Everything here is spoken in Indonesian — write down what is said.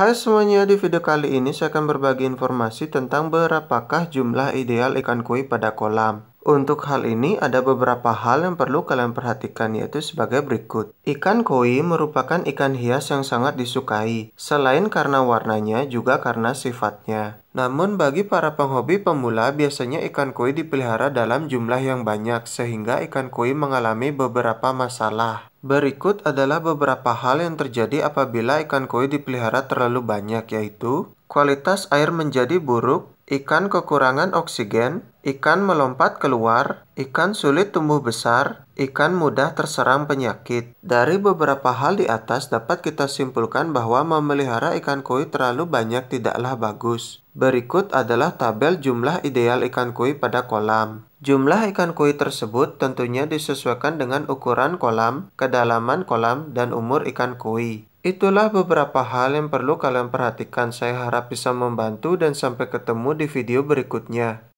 Hai semuanya, di video kali ini saya akan berbagi informasi tentang berapakah jumlah ideal ikan koi pada kolam. Untuk hal ini ada beberapa hal yang perlu kalian perhatikan yaitu sebagai berikut. Ikan koi merupakan ikan hias yang sangat disukai, selain karena warnanya juga karena sifatnya. Namun bagi para penghobi pemula biasanya ikan koi dipelihara dalam jumlah yang banyak sehingga ikan koi mengalami beberapa masalah. Berikut adalah beberapa hal yang terjadi apabila ikan koi dipelihara terlalu banyak yaitu kualitas air menjadi buruk, ikan kekurangan oksigen, ikan melompat keluar, ikan sulit tumbuh besar, ikan mudah terserang penyakit. Dari beberapa hal di atas dapat kita simpulkan bahwa memelihara ikan koi terlalu banyak tidaklah bagus. Berikut adalah tabel jumlah ideal ikan koi pada kolam. Jumlah ikan koi tersebut tentunya disesuaikan dengan ukuran kolam, kedalaman kolam, dan umur ikan koi. Itulah beberapa hal yang perlu kalian perhatikan. Saya harap bisa membantu dan sampai ketemu di video berikutnya.